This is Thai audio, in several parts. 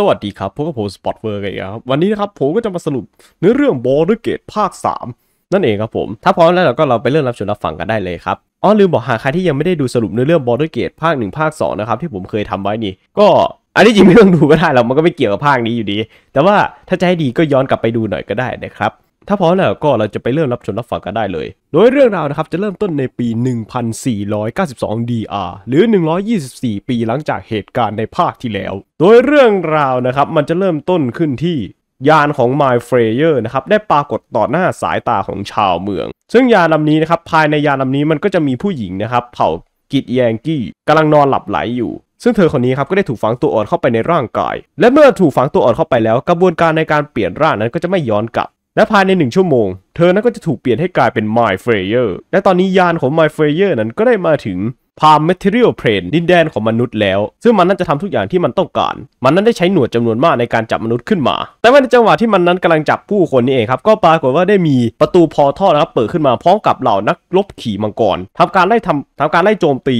สวัสดีครับพบกับผมสปอตเวอร์กันอีกครับวันนี้นะครับผมก็จะมาสรุปเนื้อเรื่องบอลเกตภาค 3 นั่นเองครับผม ถ้าพร้อมแล้วเราก็เราไปเริ่มรับชมรับฟังกันได้เลยครับอ๋อลืมบอกหากใครที่ยังไม่ได้ดูสรุปเนื้อเรื่องบอลเกตภาค1ภาค2นะครับที่ผมเคยทำไว้นี่ก็อันนี้จริงไม่ต้องดูก็ได้เรามันก็ไม่เกี่ยวกับภาคนี้อยู่ดี แต่ว่าถ้าจะให้ดีก็ย้อนกลับไปดูหน่อยก็ได้นะครับถ้าพร้อมแล้วก็เราจะไปเริ่มรับชมรับฟังกันได้เลย โดยเรื่องราวนะครับจะเริ่มต้นในปี 1492 DR หรือ 124 ปีหลังจากเหตุการณ์ในภาคที่แล้ว โดยเรื่องราวนะครับมันจะเริ่มต้นขึ้นที่ ยานของมเฟรเยอร์นะครับได้ปรากฏต่อหน้าสายตาของชาวเมือง ซึ่งยานลำนี้นะครับภายในยานลำนี้มันก็จะมีผู้หญิงนะครับเผ่า กิดแยงกี้กำลังนอนหลับไหลอยู่ ซึ่งเธอคนนี้ครับก็ได้ถูกฝังตัวอ่อนเข้าไปในร่างกาย และเมื่อถูกฝังตัวอ่อนเข้าไปแล้วกระบวนการในการเปลี่ยนร่างนั้นก็จะไม่ย้อนกลับและภายในหนึ่งชั่วโมง เธอนั้นก็จะถูกเปลี่ยนให้กลายเป็น My f r ย y e r และตอนนี้ยานของ My f r ย y e r นั้นก็ได้มาถึงพาเมทริโอเพลนดินแดนของมนุษย์แล้ว ซึ่งมันนั้นจะทำทุกอย่างที่มันต้องการ มันนั้นได้ใช้หนวดจำนวนมากในการจับมนุษย์ขึ้นมา แต่ว่าในจังหวะที่มันนั้นกำลังจับผู้คนนี่เองครับก็ปรากฏว่าได้มีประตูพอท่อนะครับเปิดขึ้นมาพร้อมกับเหล่านักลบขี่มังกรทำการไล่ทำทำการไล่โจมตี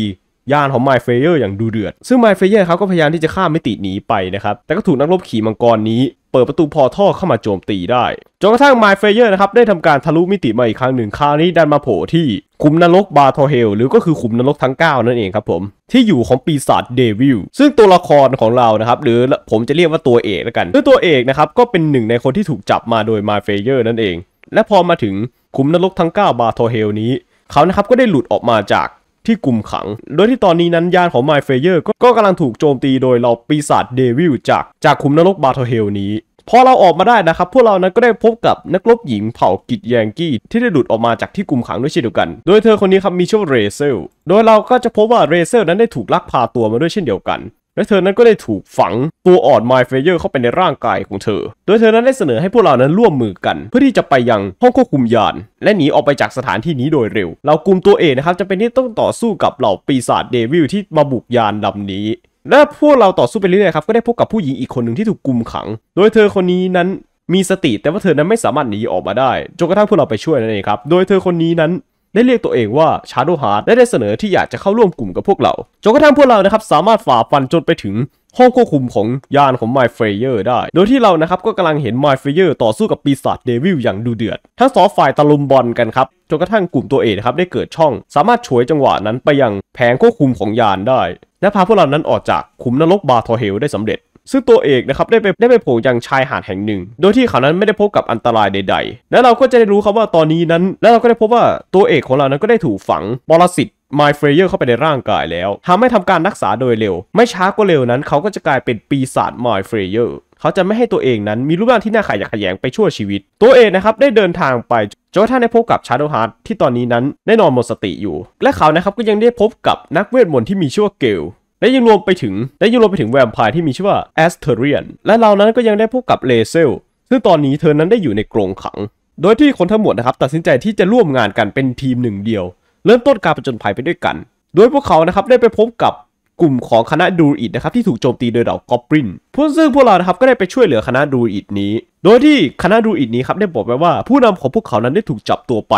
ยานของไมเฟเยอร์อย่างดูเดือดซึ่งไมเฟเยอร์เขาก็พยายามที่จะข้ามมิติหนีไปนะครับแต่ก็ถูกนักลบขี่มังกรนี้เปิดประตูพอท่อเข้ามาโจมตีได้ จนกระทั่งไมเฟเยอร์นะครับได้ทำการทะลุมิติมาอีกครั้งหนึ่งคราวนี้ดันมาโผล่ที่ขุมนรกบาทอเฮลหรือก็คือขุมนรกทั้ง 9 นั่นเองครับผมที่อยู่ของปีศาจเดวิล ซึ่งตัวละครของเรานะครับ หรือผมจะเรียกว่าตัวเอกแล้วกันซึ่งตัวเอกนะครับก็เป็นหนึ่งในคนที่ถูกจับมาโดยไมเฟเยอร์นั่นเอง และพอมาถึงขุมนรกทั้ง9บาทอเฮลนี้ เขานะครับก็ได้หลุดออกมาจากที่กลุ่มขัง โดยที่ตอนนี้นั้นญาติของไมเฟเยอร์ก็กำลังถูกโจมตีโดยเราปีศาจเดวิลจาก จากขุมนรกบาเทเฮลนี้ พอเราออกมาได้นะครับ พวกเรานั้นก็ได้พบกับนักรบหญิงเผ่ากิจแยงกี้ ที่ได้หลุดออกมาจากที่กลุ่มขังด้วยเช่นเดียวกัน โดยเธอคนนี้ครับมีชื่อเรเซลโดยเราก็จะพบว่าเรเซลนั้นได้ถูกลักพาตัวมาด้วยเช่นเดียวกันและเธอนั้นก็ได้ถูกฝังตัวออดไมเฟเยอร์เข้าไปในร่างกายของเธอ โดยเธอนั้นได้เสนอให้พวกเรานั้นร่วมมือกัน เพื่อที่จะไปยังห้องควบคุมยาน และหนีออกไปจากสถานที่นี้โดยเร็ว เรากลุ่มตัวเองนะครับจะเป็นที่ต้องต่อสู้กับเหล่าปีศาจเดวิลที่มาบุกยานลำนี้ และพวกเราต่อสู้ไปเรื่อยๆครับ ก็ได้พบกับผู้หญิงอีกคนหนึ่งที่ถูกกุมขัง โดยเธอคนนี้นั้นมีสติแต่ว่าเธอนั้นไม่สามารถหนีออกมาได้จนกระทั่งพวกเราไปช่วยนั่นเองครับ โดยเธอคนนี้นั้นได้เรียกตัวเองว่าชาโดฮาร์ดและได้เสนอที่อยากจะเข้าร่วมกลุ่มกับพวกเราจนกระทั่งพวกเรานะครับสามารถฝ่าฟันจนไปถึง ห้องควบคุมของยานของไฟเฟเยอร์ได้ โดยที่เรานะครับก็กำลังเห็นไฟเฟเยอร์ต่อสู้กับปีศาจเดวิลอย่างดูเดือด ทั้งสองฝ่ายตะลุมบอลกันครับจนกระทั่งกลุ่มตัวเอกครับได้เกิดช่อง สามารถฉวยจังหวะนั้นไปยังแผงควบคุมของยานได้ และพาพวกเรานั้นออกจากขุมนรกบาทอเฮลได้สำเร็จซึ่งตัวเอกนะครับ ได้ไปได้ไปโผล่ยังชายหาดแห่งหนึ่ง โดยที่เขานั้นไม่ได้พบกับอันตรายใดๆ และเราก็จะได้รู้ครับว่าตอนนี้นั้น และเราก็ได้พบว่าตัวเอกของเรานั้นก็ได้ถูกฝังปรสิตมายเฟรเยอร์เข้าไปในร่างกายแล้วทกให้ทำการรักษาโดยเร็ว ไม่ช้าก็เร็วนั้นเขาก็จะกลายเป็นปีศาจมายเฟรเยอร์เขาจะไม่ให้ตัวเองนั้น มีรูปร่างที่น่าขายะแขยงไปชั่วชีวิต ตัวเอกนะครับได้เดินทางไปจนกระทั่งได้พบกับชาโดฮาร์ดที่ตอนนี้นั้นได้นอนหมดสติอยู่ และเขานะครับก็ยังได้พบกับนักเวทมนต์ที่มีชื่อว่าเกลและยังรวมไปถึงและยังรวมไปถึงแวมไพร์ที่มีชื่อว่าแอสเทเรียนและเรานั้นก็ยังได้พบกับเลเซลซึ่งตอนนี้เธอนั้นได้อยู่ในกรงขัง โดยที่คนทั้งหมดนะครับ ตัดสินใจที่จะร่วมงานกันเป็นทีมหนึ่งเดียว เริ่มต้นการประจนภัยไปด้วยกัน โดยพวกเขานะครับได้ไปพบกับกลุ่มของคณะดูอิดนะครับที่ถูกโจมตีโดยเหล่ากอบรินพวกซึ่งพวกเรานะครับก็ได้ไปช่วยเหลือคณะดูอิดนี้ โดยที่คณะดูอิดนี้ครับได้บอกไปว่า ผู้นำของพวกเขานั้นได้ถูกจับตัวไป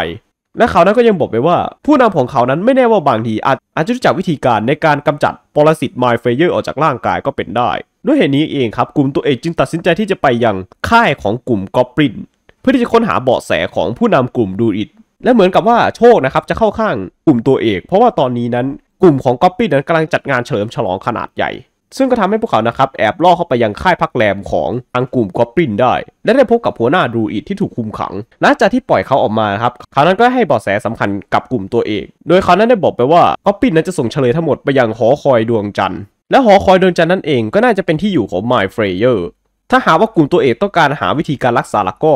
และเขานั้นก็ยังบอกไปว่า ผู้นำของเขานั้นไม่แน่ว่าบางทีอาจอาจจะรู้จักวิธีการในการกำจัดปรสิตไมเฟเยอร์ออกจากร่างกายก็เป็นได้ ด้วยเหตุนี้เองครับ กลุ่มตัวเองจึงตัดสินใจที่จะไปยังค่ายของกลุ่มกอบรินเพื่อที่จะค้นหาเบาะแสของผู้นำกลุ่มดูอิดและเหมือนกับว่าโชคนะครับจะเข้าข้างกลุ่มตัวเอก เพราะว่าตอนนี้นั้นกลุ่มของกอปปี้นั้นกำลังจัดงานเฉลิมฉลองขนาดใหญ่ซึ่งก็ทำให้พวกเขา นะครับ แอบล่อเข้าไปยังค่ายพักแรมของทางกลุ่มกอบรินได้ และได้พบกับหัวหน้าดูอิดที่ถูกคุมขัง หลังจากที่ปล่อยเขาออกมาครับเขานั้นก็ให้เบาะแสสำคัญกับกลุ่มตัวเองโดยเขานั้นได้บอกไปว่ากอบรินนั้นจะส่งเฉลยทั้งหมดไปยังหอคอยดวงจันทร์ และหอคอยดวงจันทร์นั่นเอง ก็น่าจะเป็นที่อยู่ของไมล์เฟรเยอร์ถ้าหากว่ากลุ่มตัวเอกต้องการหาวิธีการรักษาละก็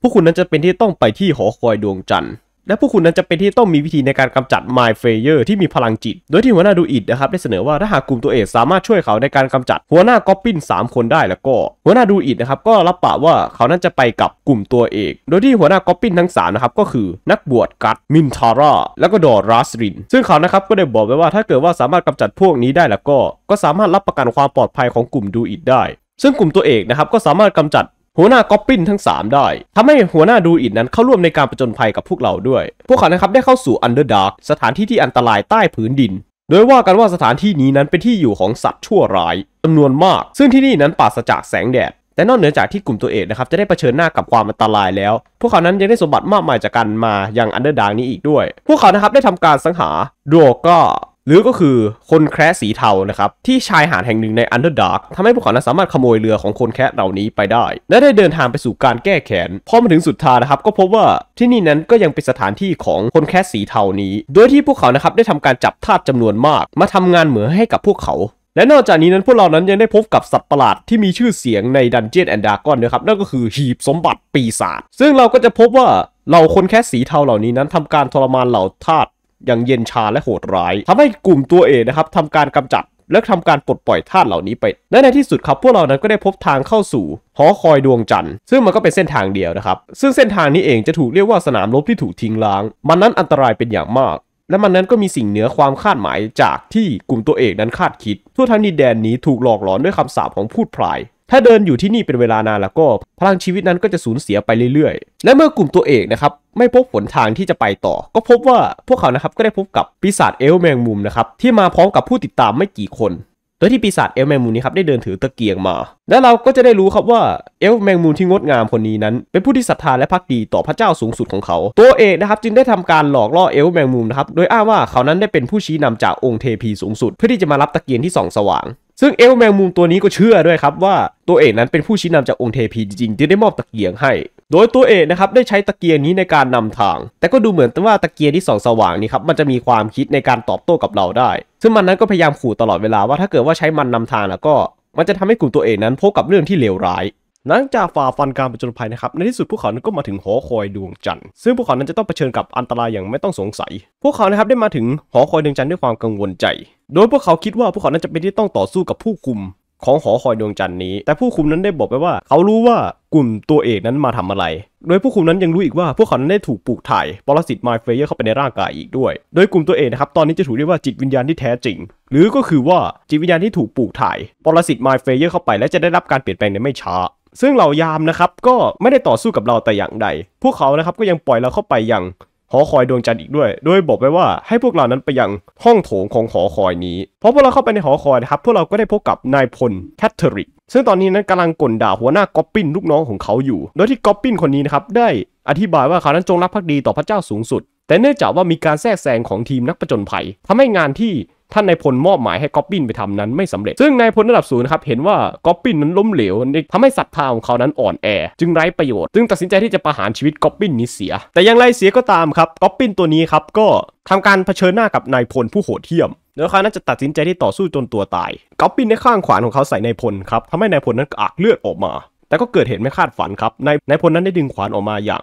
พวกคุณนั้นจะเป็นที่ต้องไปที่หอคอยดวงจันทร์และผู้คุณนั้นจะเป็นที่ต้องมีวิธีในการกำจัดไมเฟเยอร์ที่มีพลังจิต โดยที่หัวหน้าดูอิดนะครับได้เสนอว่าถ้าหากกลุ่มตัวเอกสามารถช่วยเขาในการกำจัด หัวหน้าก๊อปปิ้น3 คนได้แล้วก็ หัวหน้าดูอิดนะครับก็รับปากว่าเขานั้นจะไปกับกลุ่มตัวเอก โดยที่หัวหน้าก๊อปปิ้นทั้ง3นะครับก็คือนักบวชกัตมินทาร่าแล้วก็ดอรัสริน ซึ่งเขานะครับก็ได้บอกไว้ว่า ถ้าเกิดว่าสามารถกำจัดพวกนี้ได้แล้วก็ ก็สามารถรับประกันความปลอดภัยของกลุ่มดูอิดได้ ซึ่งกลุ่มตัวเอกนะครับก็สามารถกำจัดหัวหน้าก๊อปปินทั้ง 3 ได้ทำให้หัวหน้าดูอิดนั้นเข้าร่วมในการประจนภัยกับพวกเราด้วย พวกเขานะครับได้เข้าสู่อันเดอร์ดาร์กสถานที่ที่อันตรายใต้พื้นดิน โดยว่ากันว่าสถานที่นี้นั้นเป็นที่อยู่ของสัตว์ชั่วร้าย จำนวนมาก ซึ่งที่นี่นั้นปราศจากแสงแดด แต่นอกเหนือจากที่กลุ่มตัวเอกนะครับจะได้เผชิญหน้ากับความอันตรายแล้ว พวกเขานั้นยังได้สมบัติมากมายจากการมาอย่างอันเดอร์ดากนี้อีกด้วยพวกเขานะครับได้ทำการสังหาดัวก้าหรือก็คือคนแคระสีเทานะครับที่ชายหาดแห่งหนึ่งในอันเดอร์ดาร์กทำให้พวกเขานั้นสามารถขโมยเรือของคนแคระเหล่านี้ไปได้ และได้เดินทางไปสู่การแก้แค้นพอมาถึงสุดท้ายนะครับก็พบว่าที่นี่นั้นก็ยังเป็นสถานที่ของคนแคระสีเทานี้ โดยที่พวกเขานะครับได้ทำการจับทาสจำนวนมาก มาทำงานเหมือให้กับพวกเขา และนอกจากนี้นั้นพวกเรานั้นยังได้พบกับสัตว์ประหลาด ที่มีชื่อเสียงในดันเจียนแอนดากอนนะครับนั่นก็คือหีบสมบัติปีศาจซึ่งเราก็จะพบว่าเหล่าคนแค่สีเทาเหล่านี้นั้น ทำการทรมานเหล่าทาสอย่างเย็นชาและโหดร้าย ทำให้กลุ่มตัวเองนะครับทำการกำจัด และทำการปลดปล่อยธาตุเหล่านี้ไป และในที่สุดครับพวกเรานั้นก็ได้พบทางเข้าสู่ หอคอยดวงจันทร์ซึ่งมันก็เป็นเส้นทางเดียวนะครับ ซึ่งเส้นทางนี้เองจะถูกเรียกว่าสนามรบที่ถูกทิ้งล้าง มันนั้นอันตรายเป็นอย่างมาก และมันนั้นก็มีสิ่งเหนือความคาดหมาย จากที่กลุ่มตัวเอกนั้นคาดคิด ทั่วทั้งดินแดนนี้ถูกหลอกหลอนด้วยคำสาปของพูดพลายถ้าเดินอยู่ที่นี่เป็นเวลานานแล้วก็พลังชีวิตนั้นก็จะสูญเสียไปเรื่อยๆ และเมื่อกลุ่มตัวเอกนะครับไม่พบหนทางที่จะไปต่อ ก็พบว่าพวกเขานะครับก็ได้พบกับปีศาจเอลแมงมุมนะครับที่มาพร้อมกับผู้ติดตามไม่กี่คน โดยที่ปีศาจเอลแมงมุมนี้ครับได้เดินถือตะเกียงมา และเราก็จะได้รู้ครับว่าเอลแมงมุมที่งดงามคนนี้นั้น เป็นผู้ที่ศรัทธาและพักดีต่อพระเจ้าสูงสุดของเขา ตัวเอกนะครับจึงได้ทำการหลอกล่อเอลแมงมุมนะครับโดยอ้างว่าเขานั้นได้เป็นผู้ชี้นำจากองค์เทพีสูงสุด เพื่อที่จะมารับตะเกียงที่ส่องสว่างซึ่งเอลแมงมุมตัวนี้ก็เชื่อด้วยครับว่าตัวเอกนั้นเป็นผู้ชี้นำจากองค์เทพีจริงๆที่ได้มอบตะเกียงให้ โดยตัวเอกนะครับได้ใช้ตะเกียงนี้ในการนำทาง แต่ก็ดูเหมือนว่า ตะเกียงที่สองสว่างนี้ครับมันจะมีความคิดในการตอบโต้กับเราได้ ซึ่งมันนั้นก็พยายามขู่ตลอดเวลาว่าถ้าเกิดว่าใช้มันนำทางแล้วก็ มันจะทำให้กลุ่มตัวเอกนั้นพบกับเรื่องที่เลวร้ายหลังจากฝ่าฟันการประจนภัยนะครับ ในที่สุดพวกเขานั้นก็มาถึงหอคอยดวงจันทร์ ซึ่งพวกเขานั้นจะต้องเผชิญกับอันตรายอย่างไม่ต้องสงสัย พวกเขานะครับได้มาถึงหอคอยดวงจันทร์ด้วยความกังวลใจ โดยพวกเขาคิดว่าพวกเขานั้นจะเป็นที่ต้องต่อสู้กับผู้คุมของหอคอยดวงจันทร์นี้ แต่ผู้คุมนั้นได้บอกไปว่า เขารู้ว่ากลุ่มตัวเอกนั้นมาทำอะไร โดยผู้คุมนั้นยังรู้อีกว่าพวกเขานั้นได้ถูกปลูกถ่ายปรสิตไมาเฟเยอร์เข้าไปในร่างกายอีกด้วย โดยกลุ่มตัวเอกนะครับตอนนี้จะถูกเรียกว่าจิตวิญญาณที่แท้จริง หรือก็คือว่าจิตวิญญาณที่ถูกปลูกถ่ายปรสิตมเฟเยอร์เข้าไปและจะได้รับการเปลี่ยนแปลงในไม่ช้าซึ่งเหล่ายามนะครับก็ไม่ได้ต่อสู้กับเราแต่อย่างใด พวกเขานะครับก็ยังปล่อยเราเข้าไปยัง หอคอยดวงจันทร์อีกด้วย โดยบอกไว้ว่าให้พวกเรานั้นไปยังห้องโถงของหอคอยนี้พอพวกเราเข้าไปในหอคอยนะครับพวกเราก็ได้พบกับนายพลแคทเธอริกซึ่งตอนนี้นั้นกำลังกลด่าหัวหน้าก๊อปปินลูกน้องของเขาอยู่ โดยที่ก๊อปปินคนนี้นะครับได้อธิบายว่าเขานั้นจงรักภักดีต่อพระเจ้าสูงสุด แต่เนื่องจากว่ามีการแทรกแซงของทีมนักประจนภัย ทำให้งานที่ท่านนายพลมอบหมายให้ก๊อปปินไปทำนั้นไม่สำเร็จ ซึ่งนายพลระดับสูงครับเห็นว่าก๊อปปินนั้นล้มเหลวทำให้ศรัทธาของเขานั้นอ่อนแอ จึงไร้ประโยชน์ จึงตัดสินใจที่จะประหารชีวิตก๊อปปินนี้เสีย แต่อย่างไรเสียก็ตามครับก๊อปปินตัวนี้ครับก็ทำการเผชิญหน้ากับนายพลผู้โหดเที่ยมแล้วเขาน่าจะตัดสินใจที่ต่อสู้จนตัวตายก๊อปปินในข้างขวานของเขาใส่นายพลครับทำให้นายพลนั้นอักเลือดออกมา แต่ก็เกิดเหตุไม่คาดฝันครับนายนายพลนั้นได้ดึงขวานออกมาอย่าง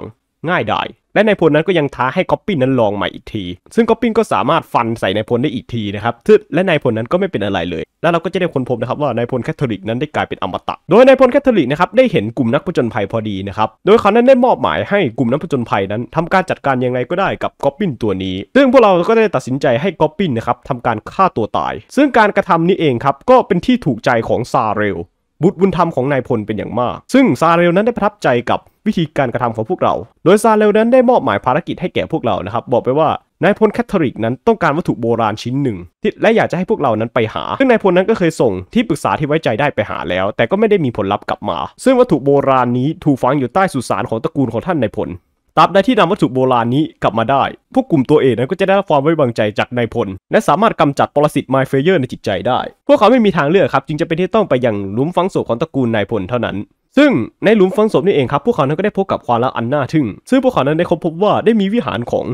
ง่ายดายและนายพลนั้นก็ยังท้าให้ก๊อปปิ้นนั้นลองใหม่อีกที ซึ่งก๊อปปิ้นก็สามารถฟันใส่นายพลได้อีกทีนะครับทึ่และนายพลนั้นก็ไม่เป็นอะไรเลย แล้วเราก็จะได้ค้นพบนะครับว่านายพลแคทอลิก นั้นได้กลายเป็นอมตะ โดยนายพลแคทอลิกนะครับได้เห็นกลุ่มนักผจญภัยพอดีนะครับ โดยเขานั้นได้มอบหมายให้กลุ่มนักผจญภัยนั้น ทำการจัดการยังไงก็ได้กับก๊อปปิ้นตัวนี้ ซึ่งพวกเรา ก็ได้ตัดสินใจให้ก๊อปปิ้นนะครับทำการฆ่าตัวตาย ซึ่งการกระทำนี้เองครับก็เป็นที่ถูกใจของซาเรลบุตรบุญธรรมของนายพลเป็นอย่างมาก ซึ่งซาเรลนั้นได้ประทับใจกับวิธีการกระทำของพวกเรา โดยซาเรลนั้นได้มอบหมายภารกิจให้แก่พวกเรา นะครับ บอกไปว่า นายพลแคทอิกนั้นต้องการวัตถุโบราณชิ้นหนึ่งและอยากจะให้พวกเรานั้นไปหา ซึ่งนายพลนั้นก็เคยส่งที่ปรึกษาที่ไว้ใจได้ไปหาแล้ว แต่ก็ไม่ได้มีผลลัพธ์กลับมา ซึ่งวัตถุโบราณนี้ถูกฝังอยู่ใต้สุสานของตระกูลของท่านนายพลตราบใดที่นำวัตถุโบราณนี้กลับมาได้ พวกกลุ่มตัวเองนั้นก็จะได้รับความไว้วางใจจากนายพล และสามารถกำจัดปรสิตไมเฟเยอร์ในจิตใจได้ พวกเขาไม่มีทางเลือกครับ จึงจะเป็นที่ต้องไปยังหลุมฝังศพของตระกูลนายพลเท่านั้น ซึ่งในหลุมฝังศพนี่เองครับ พวกเขานั้นก็ได้พบกับความลับอันน่าทึ่ง ซึ่งพวกเขานั้นได้ค้นพบว่าได้มีวิหารของ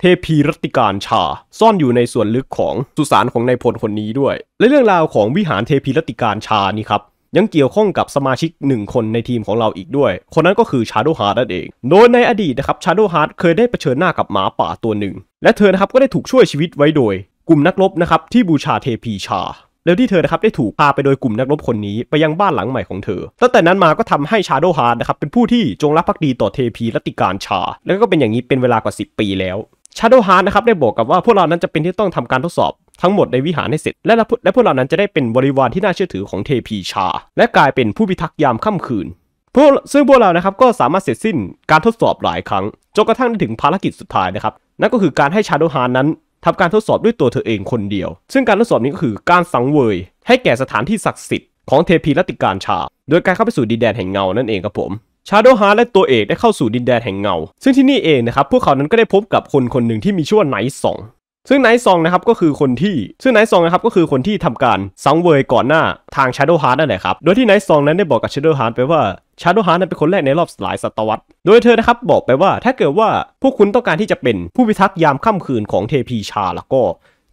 เทพีรัติการชา ซ่อนอยู่ในส่วนลึกของสุสานของนายพลคนนี้ด้วย และเรื่องราวของวิหารเทพีรัติการชานี่ครับยังเกี่ยวข้องกับสมาชิก 1 คนในทีมของเราอีกด้วย คนนั้นก็คือชาโดฮาร์ดนั่นเอง โดยในอดีตนะครับชาโดฮาร์ดเคยได้เผชิญหน้ากับหมาป่าตัวหนึ่ง และเธอนะครับก็ได้ถูกช่วยชีวิตไว้โดย กลุ่มนักรบนะครับที่บูชาเทพีชา แล้วที่เธอนะครับได้ถูกพาไปโดยกลุ่มนักรบคนนี้ไปยังบ้านหลังใหม่ของเธอ ตั้งแต่นั้นมาก็ทำให้ชาโดฮาร์ดนะครับเป็นผู้ที่จงรักภักดีต่อเทพีรัติการชา แล้วก็เป็นอย่างนี้เป็นเวลากว่า 10 ปีแล้วชาโดฮาร์ดนะครับได้บอกกับว่าพวกเรานั้นจะเป็นที่ต้องทำการทดสอบทั้งหมดในวิหารให้เสร็จและและพวกเหล่านั้นจะได้เป็นบริวารที่น่าเชื่อถือของเทพีชา และกลายเป็นผู้พิทักษ์ยามค่ำคืนพวกซึ่งพวกเรานะครับก็สามารถเสร็จสิ้นการทดสอบหลายครั้งจนกระทั่งไดถึงภารกิจสุดท้ายนะครับนั่นก็คือการให้ชาโดฮานนั้น ทำการทดสอบด้วยตัวเธอเองคนเดียว ซึ่งการทดสอบนี้ก็คือการสังเวยให้แก่สถานที่ศักดิ์สิทธิ์ของเทพีรัติการชาโดยการเข้าไปสู่ดินแดนแห่งเงานั่นเองครับผมชาโดฮาและตัวเอกได้เข้าสู่ดินแดนแห่งเงาซึ่งที่นี่เองนะครับพวกเขานั้นก็ได้พบกับคนคนหนึ่งที่มีชื่อว่าไนท์สองซึ่งไนท์ซองนะครับก็คือคนที่ซึ่งไนท์ซองนะครับก็คือคนที่ทำการสังเวยก่อนหน้าทางชาร์โดฮาร์ t นั่นแหละครับ โดยที่ไนท์ซองนั้นได้บอกกับชาร์โดฮาร์ไปว่าชาร์โดฮาร์นั้นเป็นคนแรกในรอบหลายศตวรรษโดยเธอนะครับบอกไปว่าถ้าเกิดว่าพวกคุณต้องการที่จะเป็นผู้พิทักษ์ยามค่ำคืนของเทพีชาแล้วก็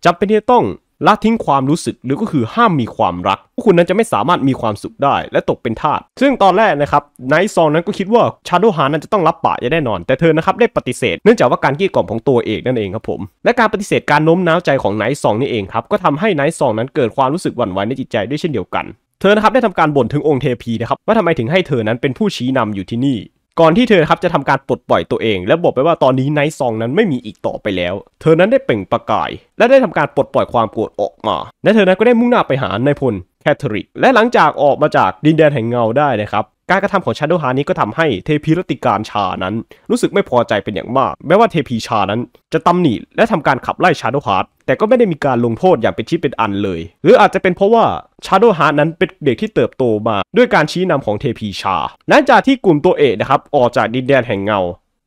จำเป็นที่จะต้องละทิ้งความรู้สึกหรือก็คือห้ามมีความรักพวกคุณนั้นจะไม่สามารถมีความสุขได้และตกเป็นทาส ซึ่งตอนแรกนะครับไนท์ซองนั้นก็คิดว่าชาโดฮานั้นจะต้องรับปากจะแน่นอน แต่เธอนะครับได้ปฏิเสธเนื่องจากว่าการกี้กล่อมของตัวเอกนั่นเองครับผมและการปฏิเสธการโน้มน้าวใจของไนท์ซองนี่เองครับก็ทำให้ไนท์ซองนั้นเกิดความรู้สึกหวั่นไหวในจิตใจด้วยเช่นเดียวกัน เธอนะครับได้ทำการบ่นถึงองค์เทพีนะครับว่าทำไมถึงให้เธอนั้นเป็นผู้ชี้นำอยู่ที่นี่ก่อนที่เธอครับจะทำการปลดปล่อยตัวเอง และบอกไปว่าตอนนี้ไนซองนั้นไม่มีอีกต่อไปแล้ว เธอนั้นได้เปล่งประกาย และได้ทำการปลดปล่อยความโกรธออกมา และเธอนั้นก็ได้มุ่งหน้าไปหานายพลแคทริกและหลังจากออกมาจากดินแดนแห่งเงาได้นะครับการกระทำของชาโดฮานี้ก็ทำให้เทพีรติการชานั้น รู้สึกไม่พอใจเป็นอย่างมาก แม้ว่าเทพีชานั้นจะตำหนิและทำการขับไล่ชาโดฮาร์ดแต่ก็ไม่ได้มีการลงโทษอย่างเป็นชิ้เป็นอันเลย หรืออาจจะเป็นเพราะว่าชาโดฮาร์นั้นเป็นเด็กที่เติบโตมาด้วยการชี้นำของเทพีชาหลังจากที่กลุ่มตัวเอกนะครับออกจากดินแดนแห่งเงา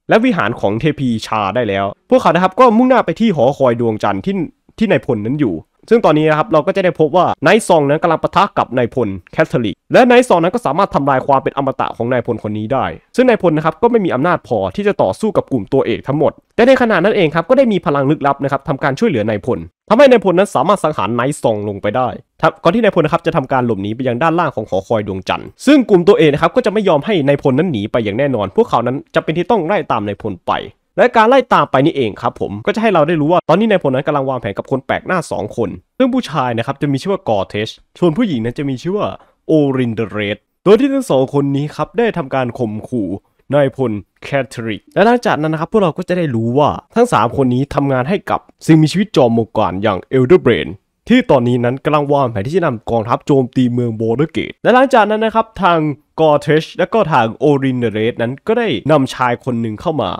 และวิหารของเทพีชาได้แล้ว พวกเขานะครับก็มุ่งหน้าไปที่หอคอยดวงจันทร์ที่ที่นายพลนั้นอยู่ ซึ่งตอนนี้นะครับเราก็จะได้พบว่าไนายซองนั้นกำลังปะทะกับนายพลแคทเธอรี และนายซองนั้นก็สามารถทำลายความเป็นอมตะของนายพลคนนี้ได้ ซึ่งนายพลนะครับก็ไม่มีอำนาจพอที่จะต่อสู้กับกลุ่มตัวเอกทั้งหมด แต่ในขณะนั้นเองครับก็ได้มีพลังลึกลับนะครับทำการช่วยเหลือนายพลทำให้นายพลนั้นสามารถสังหารนายซองลงไปได้ก่อนที่นายพลนะครับจะทำการหลบหนีไปยังด้านล่างของหอคอยดวงจันทร์ ซึ่งกลุ่มตัวเอกนะครับก็จะไม่ยอมให้นายพลนั้นหนีไปอย่างแน่นอน พวกเขานั้นจะเป็นที่ต้องไล่ตามนายพลไปและการไล่ตามไปนี่เองครับผมก็จะให้เราได้รู้ว่าตอนนี้นายพลนั้นกำลังวางแผนกับคนแปลกหน้า 2 คน ซึ่งผู้ชายนะครับจะมีชื่อว่ากอเทชส่วนผู้หญิงนั้นจะมีชื่อว่าโอรินเดเรตโดยที่ทั้งสองคนนี้ครับได้ทำการข่มขู่นายพลแคทริกและหลังจากนั้นนะครับ พวกเราก็จะได้รู้ว่าทั้ง 3 คนนี้ทำงานให้กับสิ่งมีชีวิตจอมโมกานอย่างเอลเดอร์เบรนที่ตอนนี้นั้นกำลังวางแผนที่จะนำกองทัพโจมตีเมืองโบเเกต และหลังจากนั้นนะครับทางกอเทชและก็ทางโอรินเดเรสนั้นก็ได้นำชายคนหนึ่งเข้ามา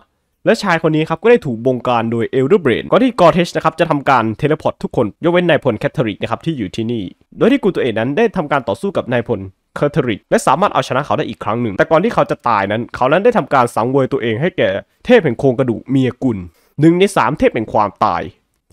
และชายคนนี้ครับก็ได้ถูกบงการโดยเอลเดอร์เบรนก่อนที่กอร์เทชนะครับจะทำการเทเลพอร์ตทุกคน ยกเว้นนายพลแคทเธอริกนะครับที่อยู่ที่นี่ โดยที่กูตัวเองนั้นได้ทำการต่อสู้กับนายพลแคทเทอริก และสามารถเอาชนะเขาได้อีกครั้งหนึ่ง แต่ก่อนที่เขาจะตายนั้นเขานั้นได้ทำการสังเวยตัวเองให้แก่ เทพแห่งโครงกระดูกเมียกุลหนึ่งในสามเทพแห่งความตาย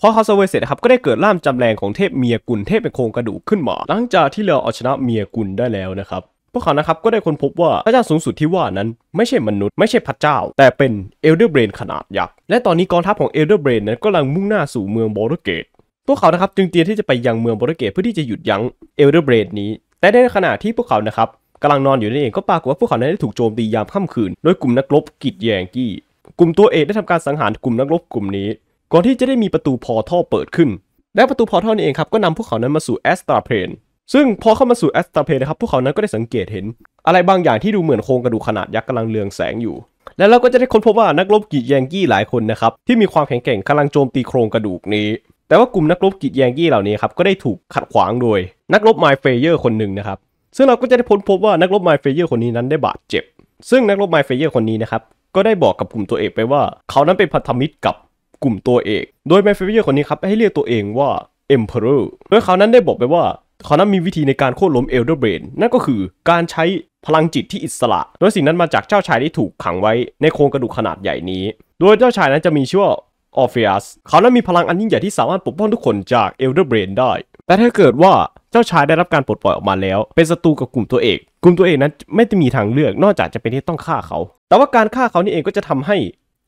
พอเขาสังเวยเสร็จนะครับก็ได้เกิดล่ามจำแรงของเทพเมียกุลเทพแห่งโครงกระดูกขึ้นมาหลังจากที่เราเอาชนะเมียกุลได้แล้วนะครับพวกเขานะครับ ก็ได้ค้นพบว่าพระเจ้าสูงสุดที่ว่านั้นไม่ใช่มนุษย์ไม่ใช่พระเจ้า แต่เป็นเอลเดอร์เบรนขนาดยักษ์และตอนนี้กองทัพของเอลเดอร์เบรนนั้นก็ำลังมุ่งหน้าสู่เมืองโบรเกตพวกเขานะครับจึงเตรียมที่จะไปยังเมืองโบรเกตเพื่อที่จะหยุดยั้งเอลเดอร์เบรนนี้ แต่ในขณะที่พวกเขานะครับกำลังนอนอยู่นั่นเองก็ปรากฏว่าพวกเขานั้นได้ถูกโจมตียามค่ำคืนโดยกลุ่มนักรบกิดแยงกี้กลุ่มตัวเอกได้ทำการสังหารกลุ่มนักรบกลุ่มนี้ ก่อนที่จะได้มีประตูพอท่อเปิดขึ้นและประตูพอท่อนี้เองครับก็นำพวกเขานั้นมาสู่แอสตราเพนซึ่งพอเข้ามาสู่แอสตาเพนะครับ พวกเขานั้นก็ได้สังเกตเห็น อะไรบางอย่างที่ดูเหมือนโครงกระดูกขนาดยักษ์กำลังเลืองแสงอยู่ แล้วเราก็จะได้ค้นพบว่านักรบกีดแยงกี้หลายคนนะครับที่มีความแข็งแกร่งกำลังโจมตีโครงกระดูกนี้ แต่ว่ากลุ่มนักรบกีดแยงกี้เหล่านี้ครับก็ได้ถูกขัดขวางโดยนักรบไมเฟเยอร์คนหนึ่งนะครับ ซึ่งเราก็จะได้พ้นพบว่านักรบไมเฟเยอร์คนนี้นั้นได้บาดเจ็บ ซึ่งนักรบไมเฟเยอร์คนนี้นะครับก็ได้บอกกับกลุ่มตัวเอกไปว่า เขานั้นเป็นพันธมิตรกับกลุ่มตัวเอก โดยไมเฟเยอร์คนนี้ครับให้เรียกตัวเองว่า Emperor โดยเขานั้นได้บอกไปว่าคานั้นมีวิธีในการโค่นล้มเอลเดอร์เบรนนั่นก็คือการใช้พลังจิตที่อิสระ โดยสิ่งนั้นมาจากเจ้าชายที่ถูกขังไว้ ในโครงกระดูกขนาดใหญ่นี้ โดยเจ้าชายนั้นจะมีชื่อว่าออฟิอัสเขานั้นมีพลังอันยิ่งใหญ่ที่สามารถปกป้องทุกคนจากเอลเดอร์เบรนได้ แต่ถ้าเกิดว่าเจ้าชายได้รับการปลดปล่อยออกมาแล้ว เป็นศัตรูกับกลุ่มตัวเอกกลุ่มตัวเอกนั้นไม่จะมีทางเลือก นอกจากจะเป็นที่ต้องฆ่าเขา แต่ว่าการฆ่าเขานี่เองก็จะทำให้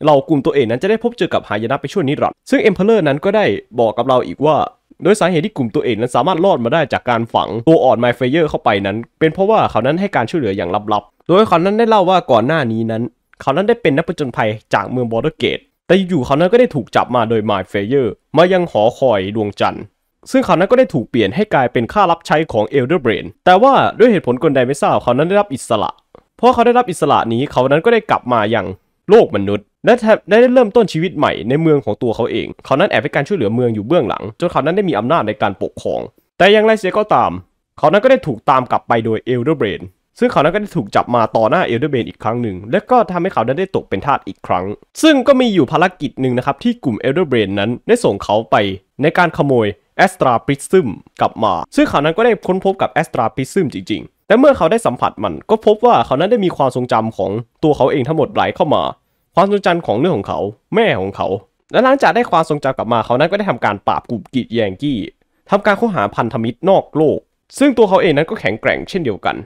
เรากลุ่มตัวเอกนั้นจะได้พบเจอกับหายนะไปช่วงนิรันด์ซึ่งเอ็มเพลเลอร์นั้นก็ได้บอกกับเราอีกว่าโดยสาเหตุที่กลุ่มตัวเองนั้นสามารถรอดมาได้จากการฝังตัวอ่อนไมเฟเยอร์เข้าไปนั้น เป็นเพราะว่าเขานั้นให้การช่วยเหลืออย่างลับๆ โดยเขานั้นได้เล่าว่าก่อนหน้านี้นั้น เขานั้นได้เป็นนักะจนภัยจากเมืองบอร์เดเกตแต่อยู่เขานั้นก็ได้ถูกจับมาโดยไมเฟเยอร์มายังหอคอยดวงจันทร์ซึ่งเขานั้นก็ได้ถูกเปลี่ยนให้กลายเป็นข้ารับใช้ของเอลเดอร์เบรนแต่ว่าด้วยเหตุผลกลใดไม่ทราบเขานั้นได้รับอิสระ เพราะเขาได้รับอิสระนี้เขานั้นก็ได้กลับมาอย่างโลกมนุษย์และได้เริ่มต้นชีวิตใหม่ในเมืองของตัวเขาเอง เขานั้นแอบให้การช่วยเหลือเมืองอยู่เบื้องหลังจนเขานั้นได้มีอำนาจในการปกครอง แต่อย่างไรเสียก็ตาม เขานั้นก็ได้ถูกตามกลับไปโดยเอลเดอร์เบรนซึ่งเขานั้นก็ได้ถูกจับมาต่อหน้าเอลเดอร์เบรนอีกครั้งหนึ่ง และก็ทำให้เขานั้นได้ตกเป็นทาสอีกครั้ง ซึ่งก็มีอยู่ภารกิจหนึ่งนะครับที่กลุ่มเอลเดอร์เบรนนั้นได้ส่งเขาไปในการขโมยแอสตราปริซึมกลับมาซึ่งเขานั้นก็ได้ค้นพบกับแอสตราปริซึมจริงๆแต่เมื่อเขาได้สัมผัสมันก็พบว่าเขานั้นได้มีความทรงจำของตัวเขาเองทั้งหมดไหลเข้ามาความทรงจำของเรื่องของเขาแม่ของเขาและหลังจากได้ความทรงจำกลับมาเขานั้นก็ได้ทำการปราบกลุ่มกีดแยงกี้ ทำการค้นหาพันธมิตรนอกโลก ซึ่งตัวเขาเองนั้นก็แข็งแกร่ง เช่นเดียวกัน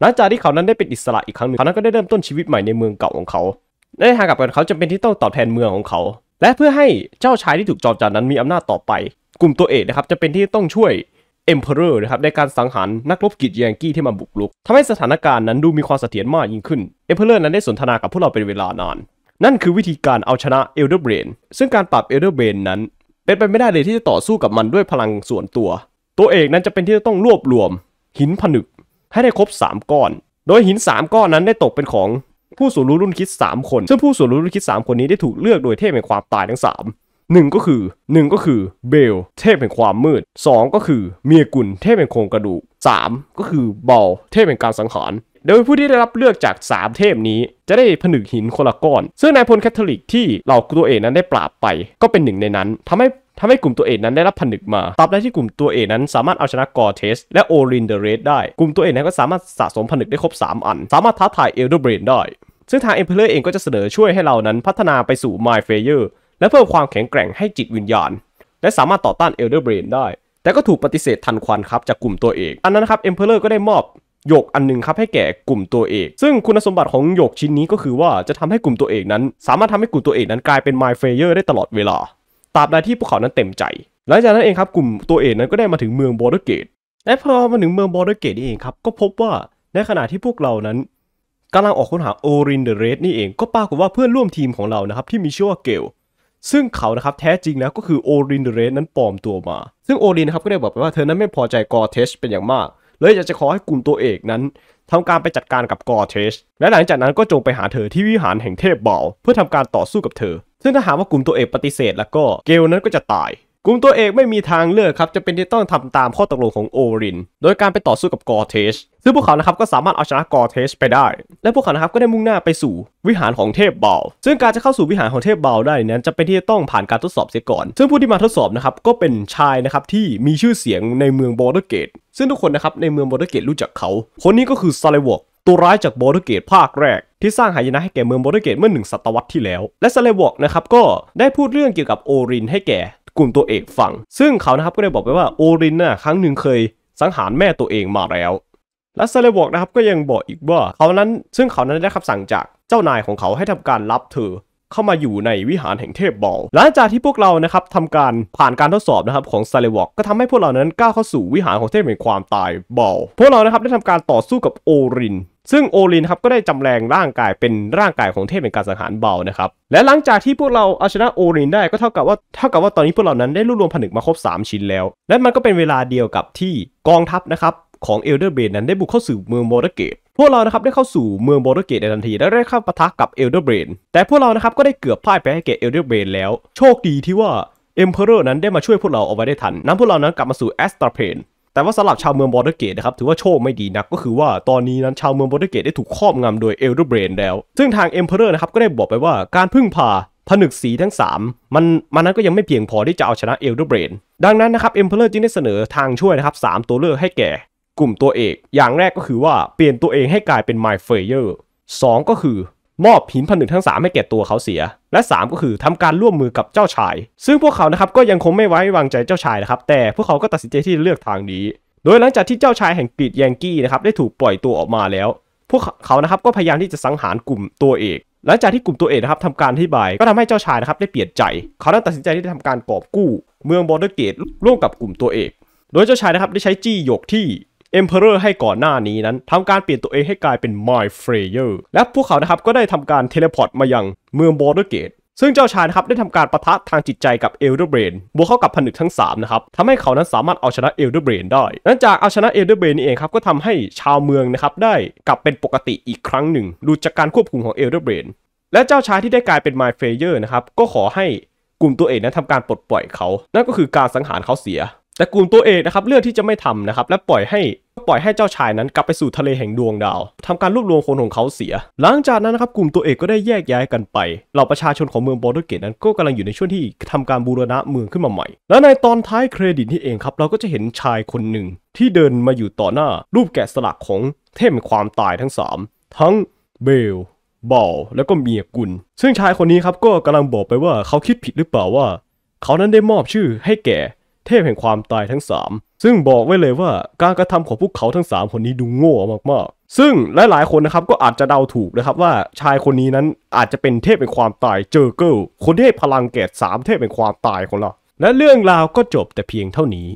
หลังจากที่เขานั้นได้เป็นอิสระอีกครั้งหนึ่งเขานั้นก็ได้เริ่มต้นชีวิตใหม่ในเมืองเก่าของเขาในทางกลับกันเขาจะเป็นที่ต้องตอบแทนเมืองของเขา และเพื่อให้เจ้าชายที่ถูกจอบจานนั้นมีอำนาจต่อไป กลุ่มตัวเอกนะครับจะเป็นที่ต้องช่วยเอ็มเพอเรอร์นะครับในการสังหารนักรบกิจแยงกี้ที่มาบุกรุกทำให้สถานการณ์นั้นดูมีความเสถียรมากยิ่งขึ้นเอ็มเพอเรอร์นั้นได้สนทนากับพวกเราเป็นเวลานานนั่นคือวิธีการเอาชนะเอลเดอร์เบรนซึ่งการปรับเอลเดอร์เบรนนั้น เป็นไปไม่ได้เลยที่จะต่อสู้กับมันด้วยพลังส่วนตัว ตัวเอกนั้นจะเป็นที่จะต้องรวบรวม หินผนึกให้ได้ครบ 3 ก้อน โดยหิน 3 ก้อนนั้นได้ตกเป็นของผู้สูงรู้รุ่นคิด 3 คน ซึ่งผู้สูงรู้รุ่นคิด 3 คนนี้ได้ถูกเลือกโดยเทพแห่งความตายทั้ง 3 1 ก็คือ 1 ก็คือเบล เทพแห่งความมืด 2 ก็คือเมียกุลเทพแห่งโครงกระดูก 3 ก็คือเบลเทพแห่งการสังหารโดยผู้ที่ได้รับเลือกจาก 3 เทพนี้จะได้ผนึกหินคนละก้อน ซึ่งนายพลแคทอลิกที่เหล่ากลัวเอกนั้นได้ปราบไป ก็เป็นหนึ่งในนั้น ทำให้ทำให้กลุ่มตัวเอกนั้นได้รับผนึกมาตอบไดที่กลุ่มตัวเอกนั้นสามารถเอาชนะกอร์เทส และโอรินเดเรสได้ กลุ่มตัวเอกนั้นก็สามารถสะสมผนึกได้ครบ 3 อัน สามารถท้าทายเอลเดอร์เบรนได้ซึ่งทางเอ็มเพลเยอร์เองก็จะเสนอช่วยให้เรานั้นพัฒนาไปสู่ไมเฟเยอร์และเพิ่มความแข็งแกร่งให้จิตวิญญาณและสามารถต่อต้านเอลเดอร์เบรนได้ แต่ก็ถูกปฏิเสธทันควันครับจากกลุ่มตัวเอกอันนั้นครับเอ็มเพลเยอร์ก็ได้มอบหยกอันหนึ่งครับให้แก่กลุ่มตัวเอก ซึ่งคุณสมบัติของหยกชิ้นนี้ก็คือว่าจะทำให้กลุ่มตัวเอกนั้น สามารถทำให้กลุ่มตัวเอกนั้นกลายเป็นไมเฟเยอร์ได้ตลอดเวลา ตราบใดที่พวกเขานั้นเต็มใจ หลังจากนั้นเองครับ กลุ่มตัวเอกนั้นก็ได้มาถึงเมืองบอร์เดเกตและพอมาถึงเมืองบอร์เดเกตนี่เองครับก็พบว่าในขณะที่พวกเรานั้นกำลังออกค้นหาโอรินเดเรสนี่เองก็ปรากฏว่าเพื่อนร่วมทีมของเรานะครับที่มีชื่อว่าเกลซึ่งเขานะครับแท้จริงแล้วก็คือโอรินเดเรสนั้นปลอมตัวมา ซึ่งโอรินนะครับก็ได้บอกไปว่าเธอนั้นไม่พอใจกอเทชเป็นอย่างมากเลยอยากจะขอให้กลุ่มตัวเอกนั้นทำการไปจัดการกับกอเทชและหลังจากนั้นก็จงไปหาเธอที่วิหารแห่งเทพบอลเพื่อทำการต่อสู้กับเธอ ซึ่งถ้าหากว่ากลุ่มตัวเอกปฏิเสธแล้วก็เกลนั้นก็จะตายกลุ่มตัวเอกไม่มีทางเลือกครับ จะเป็นที่ต้องทำตามข้อตกลงของโอริน โดยการไปต่อสู้กับกอเทช ซึ่งพวกเขานะครับก็สามารถเอาชนะกอเทชไปได้ และพวกเขานะครับก็ได้มุ่งหน้าไปสู่วิหารของเทพเบาซึ่งการจะเข้าสู่วิหารของเทพเบาได้นั้น จะเป็นที่ต้องผ่านการทดสอบเสียก่อน ซึ่งผู้ที่มาทดสอบนะครับก็เป็นชายนะครับที่มีชื่อเสียงในเมืองบอร์เดเกต ซึ่งทุกคนนะครับในเมืองบอร์เดเกตรู้จักเขา คนนี้ก็คือซาเลวอกตัวร้ายจากบอร์เดเกตภาคแรก ที่สร้างหายนะให้แก่เมืองบอร์เดเกตเมื่อหนึ่งศตวรรษที่แล้วและซาเลวอกนะครับก็ได้พูดเรื่องเกี่ยวกับโอรินให้แก่กลุ่มตัวเอกฟัง ซึ่งเขานะครับก็ได้บอกไปว่าโอรินน่ะครั้งหนึ่งเคยสังหารแม่ตัวเองมาแล้ว และเซเลบอกนะครับก็ยังบอกอีกว่าเขานั้น ซึ่งเขานั้นได้รับสั่งจากเจ้านายของเขาให้ทำการรับเธอเข้ามาอยู่ในวิหารแห่งเทพบอล หลังจากที่พวกเรานะครับทำการผ่านการทดสอบนะครับของซาเลวอกก็ทำให้พวกเรานั้นก้าวเข้าสู่วิหารของเทพแห่งความตายบอล พวกเรานะครับได้ทำการต่อสู้กับโอริน ซึ่งโอรินครับก็ได้จำแรงร่างกายเป็นร่างกายของเทพแห่งการสังหารบอลนะครับ และหลังจากที่พวกเราเอาชนะโอรินได้ก็เท่ากับว่าเท่ากับว่าตอนนี้พวกเรานั้นได้รวบรวมผนึกมาครบ3ชิ้นแล้ว และมันก็เป็นเวลาเดียวกับที่กองทัพนะครับของเอลเดอร์เบรนั้นได้บุกเข้าสู่เมืองบอร์เกตพวกเรานะครับได้เข้าสู่เมืองบอร์เกตในทันทีและได้เข้าปะทะกับเอลเดอร์เบรนแต่พวกเรานะครับก็ได้เกือบพ่ายแพ้ให้แก่เอลเดอร์เบรนแล้ว โชคดีที่ว่าเอ็มเพอเรอร์นั้นได้มาช่วยพวกเราเอาไว้ได้ทันนำพวกเรานั้นกลับมาสู่แอสตราเพนแต่ว่าสำหรับชาวเมืองบอร์เกตนะครับถือว่าโชคไม่ดีนัก ก็คือว่าตอนนี้นั้นชาวเมืองบอร์เกตได้ถูกครอบงำโดยเอลเดอร์เบรนแล้ว ซึ่งทางเอ็มเพอเรอร์นะครับก็ได้บอกไปว่าการพึ่งพาผนึกสีทั้ง 3 มันมันนั้นก็ยังไม่เพียงพอที่จะเอาชนะเอลเดอร์เบรนดังนั้นนะครับเอ็มเพอเรอร์จึงได้เสนอทางช่วยนะครับสตัวเลือกให้แก่กลุ่มตัวเอก อย่างแรกก็คือว่าเปลี่ยนตัวเองให้กลายเป็นไ m เ f เยอร์สก็คือมอบหินพันหนึ่งทั้ง 3 ให้แก่ตัวเขาเสีย และ 3 ก็คือทำการร่วมมือกับเจ้าชาย ซึ่งพวกเขานะครับก็ยังคงไม่ไว้วางใจเจ้าชายนะครับ แต่พวกเขาก็ตัดสินใจที่จะเลือกทางนี้ โดยหลังจากที่เจ้าชายแห่งกรีดแยงกี้นะครับได้ถูกปล่อยตัวออกมาแล้ว พวกเขานะครับก็พยายามที่จะสังหารกลุ่มตัวเอก หลังจากที่กลุ่มตัวเอกนะครับทำการที่บาย ก็ทำให้เจ้าชายนะครับได้เปลี่ยนใจ เขาได้ตัดสินใจที่จะทำการกอบกู้เมืองบอร์เดอร์เกตร่วมกับกลุ่มตัวเอกโดยเจ้าชายนะครับได้ใช้จี้หยกที่เอ็มเพอเรอร์ให้ก่อนหน้านี้นั้นทำการเปลี่ยนตัวเองให้กลายเป็นไมายเฟรเยอร์และพวกเขานะครับก็ได้ทำการเทเลพอร์ตมายังเมืองบอร์เดอร์เกตซึ่งเจ้าชายนะครับได้ทำการประทะทางจิตใจกับเอลเดอร์เบรนบวกเข้ากับผนึกทั้ง 3 นะครับทำให้เขานั้นสามารถเอาชนะเอลเดอร์เบรนได้ นังนจากเอาชนะเอลเดอร์เบรนนี่เองครับก็ทำให้ชาวเมืองนะครับได้กลับเป็นปกติอีกครั้งหนึ่งดูจากการควบคุมของเอลเดอร์เบรนและเจ้าชายที่ได้กลายเป็นไมายเฟเยอร์นะครับก็ขอให้กลุ่มตัวเองนั้นทำการปลดปล่อยเขา นั่นก็คือการสังหารเขาเสียแต่กลุ่มตัวเองนะครับเลือกที่จะไม่ทำนะครับและปล่อยใปล่อยให้เจ้าชายนั้นกลับไปสู่ทะเลแห่งดวงดาว ทำการรวบรวมคนของเขาเสีย หลังจากนั้นนะครับกลุ่มตัวเอกก็ได้แยกย้ายกันไปเหล่าประชาชนของเมืองบอร์เกตนั้น ก็กำลังอยู่ในช่วงที่ทำการบูรณะเมืองขึ้นมาใหม่ และในตอนท้ายเครดิตที่เองครับเราก็จะเห็นชายคนหนึ่ง ที่เดินมาอยู่ต่อหน้ารูปแกะสลักของเทพความตายทั้ง 3 ทั้งเบลบอลแล้วก็เมียกุลซึ่งชายคนนี้ครับก็กำลังบอกไปว่าเขาคิดผิดหรือเปล่าว่า เขานั้นได้มอบชื่อให้แก่เทพแห่งความตายทั้ง3ซึ่งบอกไว้เลยว่าการกระทำของพวกเขาทั้ง3คนนี้ดูโง่มากๆ ซึ่งหลายๆคนนะครับก็อาจจะเดาถูกนะครับว่าชายคนนี้นั้นอาจจะเป็นเทพแห่งความตายเจอเกิลคนที่ให้พลังแก่สามเทพแห่งความตายของเราและเรื่องราวก็จบแต่เพียงเท่านี้